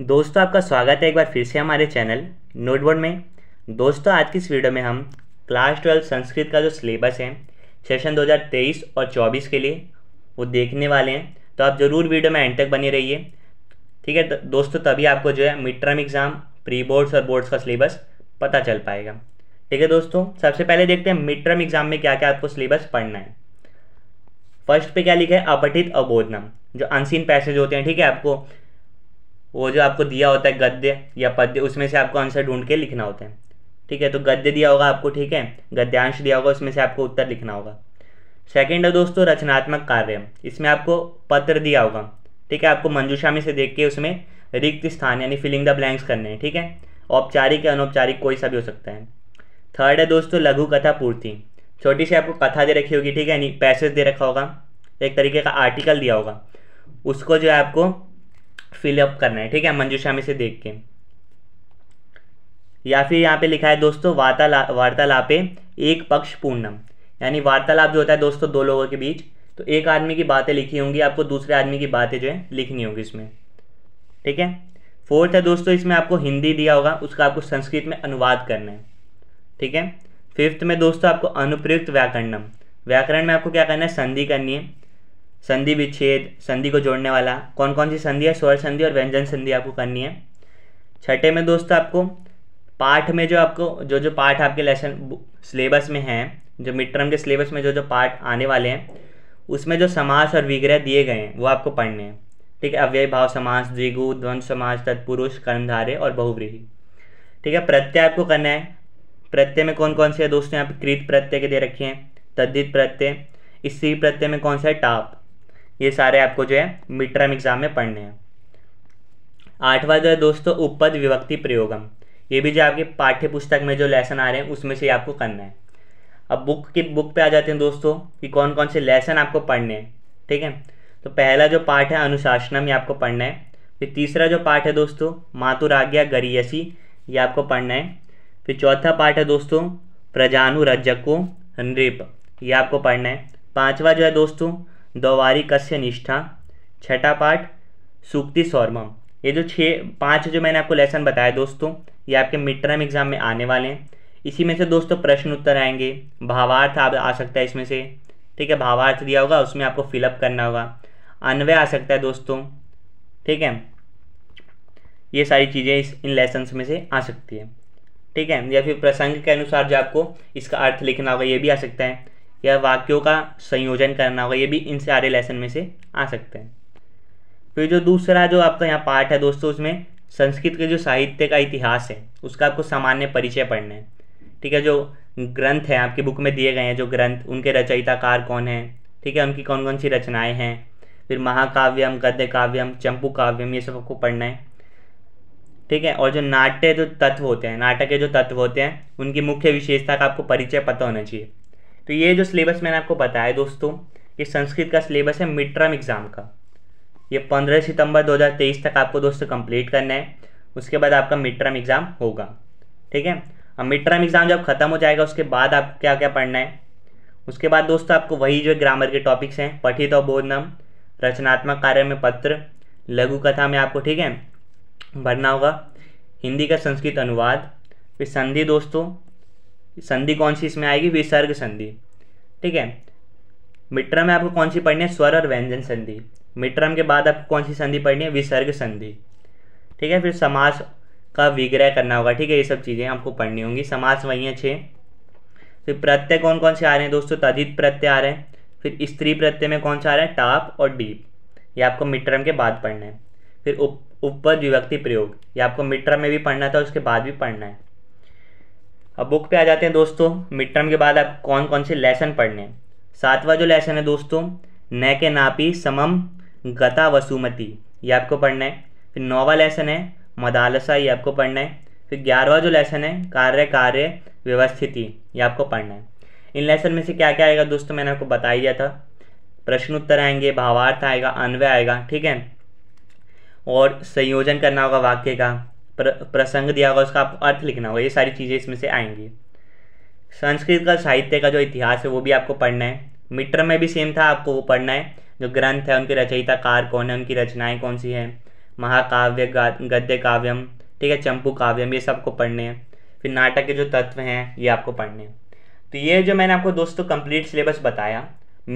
दोस्तों आपका स्वागत है एक बार फिर से हमारे चैनल नोटबोर्ड में दोस्तों आज की इस वीडियो में हम क्लास ट्वेल्व संस्कृत का जो सिलेबस है सेशन 2023 और 24 के लिए वो देखने वाले हैं तो आप ज़रूर वीडियो में एंड तक बने रहिए ठीक है तो दोस्तों तभी आपको जो है mid term exam pre boards और बोर्ड्स का सिलेबस पता चल पाएगा ठीक है दोस्तों सबसे पहले देखते हैं मिड टर्म एग्ज़ाम में क्या क्या आपको सिलेबस पढ़ना है फर्स्ट पे क्या लिखा है अपठित अबोधनम जो अनसीन पैसेज होते हैं ठीक है आपको वो जो आपको दिया होता है गद्य या पद्य उसमें से आपको आंसर ढूंढ के लिखना होता है ठीक है तो गद्य दिया होगा आपको ठीक है गद्यांश दिया होगा उसमें से आपको उत्तर लिखना होगा सेकेंड है दोस्तों रचनात्मक कार्य इसमें आपको पत्र दिया होगा ठीक है आपको मंजूषा में से देख के उसमें रिक्त स्थान यानी फिलिंग द ब्लैंक्स करने हैं ठीक है औपचारिक या अनौपचारिक कोई सा भी हो सकता है थर्ड है दोस्तों लघु कथा पूर्ति छोटी सी आपको कथा दे रखी होगी ठीक है यानी पैसेज दे रखा होगा एक तरीके का आर्टिकल दिया होगा उसको जो है आपको फिलअप करना है ठीक है मंजूषा में से देख के या फिर यहाँ पे लिखा है दोस्तों वार्तालाप वार्तालापे एक पक्ष पूर्णम यानी वार्तालाप जो होता है दोस्तों दो लोगों के बीच तो एक आदमी की बातें लिखी होंगी आपको दूसरे आदमी की बातें जो है लिखनी होगी इसमें ठीक है फोर्थ है दोस्तों इसमें आपको हिंदी दिया होगा उसका आपको संस्कृत में अनुवाद करना है ठीक है फिफ्थ में दोस्तों आपको अनुप्रयुक्त व्याकरणम व्याकरण में आपको क्या करना है संधि करनी है संधि विच्छेद संधि को जोड़ने वाला कौन कौन सी संधि है स्वर संधि और व्यंजन संधि आपको करनी है छठे में दोस्तों आपको पाठ में जो आपको जो जो पाठ आपके लेसन सिलेबस में हैं जो मिड टर्म के सिलेबस में जो जो पाठ आने वाले हैं उसमें जो समास और विग्रह दिए गए हैं वो आपको पढ़ने हैं ठीक है अव्यय भाव समास द्विगु द्वंद समास तत्पुरुष कर्णधारे और बहुव्रीही ठीक है प्रत्यय आपको करना है प्रत्यय में कौन कौन से है दोस्तों यहाँ पे कृत प्रत्यय के दे रखे हैं तद्धित प्रत्यय इसी प्रत्यय में कौन सा है टाप ये सारे आपको जो है मिड टर्म एग्जाम में पढ़ने हैं आठवां जो है दोस्तों उपपद विभक्ति प्रयोगम ये भी जो आपके पाठ्य पुस्तक में जो लेसन आ रहे हैं उसमें से आपको करना है अब बुक की बुक पे आ जाते हैं दोस्तों कि कौन कौन से लेसन आपको पढ़ने हैं ठीक है तो पहला जो पाठ है अनुशासनम ये आपको पढ़ना है फिर तीसरा जो पाठ है दोस्तों मातुराज्ञा गरियसी ये आपको पढ़ना है फिर चौथा पाठ है दोस्तों प्रजानुरजको नृप ये आपको पढ़ना है पाँचवा जो है दोस्तों दौवारी कस्य निष्ठा छठा पाठ सूक्ति सौरमम ये जो छः पाँच जो मैंने आपको लेसन बताया दोस्तों ये आपके मिड टर्म एग्जाम में आने वाले हैं इसी में से दोस्तों प्रश्न उत्तर आएंगे भावार्थ आप आ सकता है इसमें से ठीक है भावार्थ दिया होगा उसमें आपको फिलअप करना होगा अन्वय आ सकता है दोस्तों ठीक है ये सारी चीज़ें इस इन लेसन्स में से आ सकती है ठीक है या फिर प्रसंग के अनुसार जो आपको इसका अर्थ लिखना होगा ये भी आ सकता है या वाक्यों का संयोजन करना होगा ये भी इन सारे लेसन में से आ सकते हैं फिर जो दूसरा जो आपका यहाँ पार्ट है दोस्तों उसमें संस्कृत के जो साहित्य का इतिहास है उसका आपको सामान्य परिचय पढ़ना है ठीक है जो ग्रंथ हैं आपकी बुक में दिए गए हैं जो ग्रंथ उनके रचयिताकार कौन हैं ठीक है उनकी कौन कौन सी रचनाएँ हैं फिर महाकाव्यम गद्य काव्यम चंपू काव्यम ये सब आपको पढ़ना है ठीक है और जो नाट्य जो तत्व होते हैं नाटक के जो तत्व होते हैं उनकी मुख्य विशेषता का आपको परिचय पता होना चाहिए तो ये जो सिलेबस मैंने आपको बताया दोस्तों ये संस्कृत का सिलेबस है मिड टर्म एग्ज़ाम का ये पंद्रह सितंबर 2023 तक आपको दोस्तों कंप्लीट करना है उसके बाद आपका मिड टर्म एग्ज़ाम होगा ठीक है अब मिड टर्म एग्ज़ाम जब ख़त्म हो जाएगा उसके बाद आपको क्या क्या पढ़ना है उसके बाद दोस्तों आपको वही जो ग्रामर के टॉपिक्स हैं पठित और बोधनम रचनात्मक कार्य में पत्र लघु कथा में आपको ठीक है भरना होगा हिंदी का संस्कृत अनुवाद फिर संधि दोस्तों संधि कौन सी इसमें आएगी विसर्ग संधि ठीक है मिट्र में आपको कौन सी पढ़नी है स्वर और व्यंजन संधि मिट्रम के बाद आपको कौन सी संधि पढ़नी है विसर्ग संधि ठीक है फिर समास का विग्रह करना होगा ठीक है ये सब चीज़ें आपको पढ़नी होंगी समास वहीं है छः फिर प्रत्यय कौन कौन से आ रहे हैं दोस्तों तदित प्रत्यय आ रहे हैं फिर स्त्री प्रत्यय में कौन सा आ रहा है टाप और डीप ये आपको मिट्रम के बाद पढ़ना है फिर उप उपपद विभक्ति प्रयोग ये आपको मिट्रम में भी पढ़ना था उसके बाद भी पढ़ना है अब बुक पे आ जाते हैं दोस्तों मिड टर्म के बाद आप कौन कौन से लेसन पढ़ने हैं सातवां जो लेसन है दोस्तों न के नापी समम गता वसुमती ये आपको पढ़ना है फिर नौवा लेसन है मदालसा ये आपको पढ़ना है फिर ग्यारहवा जो लेसन है कार्य कार्य व्यवस्थिति ये आपको पढ़ना है इन लेसन में से क्या क्या आएगा दोस्तों मैंने आपको बता ही दिया था प्रश्न उत्तर आएंगे भावार्थ आएगा अन्वय आएगा ठीक है और संयोजन करना होगा वाक्य का प्र, प्रसंग दिया होगा उसका आपको अर्थ लिखना होगा ये सारी चीज़ें इसमें से आएंगी संस्कृत का साहित्य का जो इतिहास है वो भी आपको पढ़ना है मिट्र में भी सेम था आपको वो पढ़ना है जो ग्रंथ है उनके रचयिताकार कौन है उनकी रचनाएं कौन सी हैं महाकाव्य गद्य काव्यम ठीक है चंपू काव्यम ये सबको पढ़ने हैं फिर नाटक के जो तत्व हैं ये आपको पढ़ने हैं तो ये जो मैंने आपको दोस्तों कंप्लीट सिलेबस बताया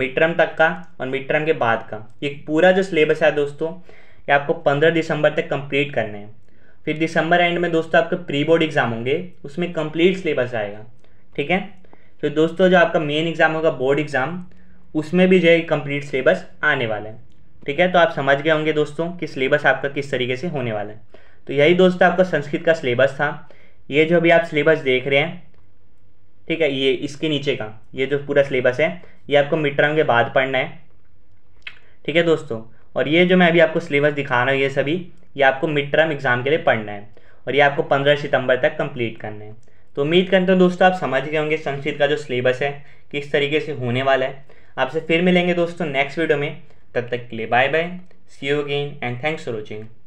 मिट्रम तक का और मिट्रम के बाद का ये पूरा जो सिलेबस है दोस्तों ये आपको पंद्रह दिसंबर तक कंप्लीट करना है फिर दिसंबर एंड में दोस्तों आपके प्री बोर्ड एग्ज़ाम होंगे उसमें कंप्लीट सिलेबस आएगा ठीक है फिर तो दोस्तों जो आपका मेन एग्ज़ाम होगा बोर्ड एग्ज़ाम उसमें भी जो है कंप्लीट सिलेबस आने वाला है ठीक है तो आप समझ गए होंगे दोस्तों कि सिलेबस आपका किस तरीके से होने वाला है तो यही दोस्तों आपका संस्कृत का सिलेबस था ये जो अभी आप सिलेबस देख रहे हैं ठीक है ये इसके नीचे का ये जो पूरा सिलेबस है ये आपको मिड टर्म के बाद पढ़ना है ठीक है दोस्तों और ये जो मैं अभी आपको सिलेबस दिखा रहा हूँ ये सभी ये आपको मिड टर्म एग्ज़ाम के लिए पढ़ना है और ये आपको पंद्रह सितंबर तक कंप्लीट करना है तो उम्मीद करते हैं दोस्तों आप समझ गए होंगे संस्कृत का जो सिलेबस है किस तरीके से होने वाला है आपसे फिर मिलेंगे दोस्तों नेक्स्ट वीडियो में तब तक के लिए bye bye see you again and thanks for watching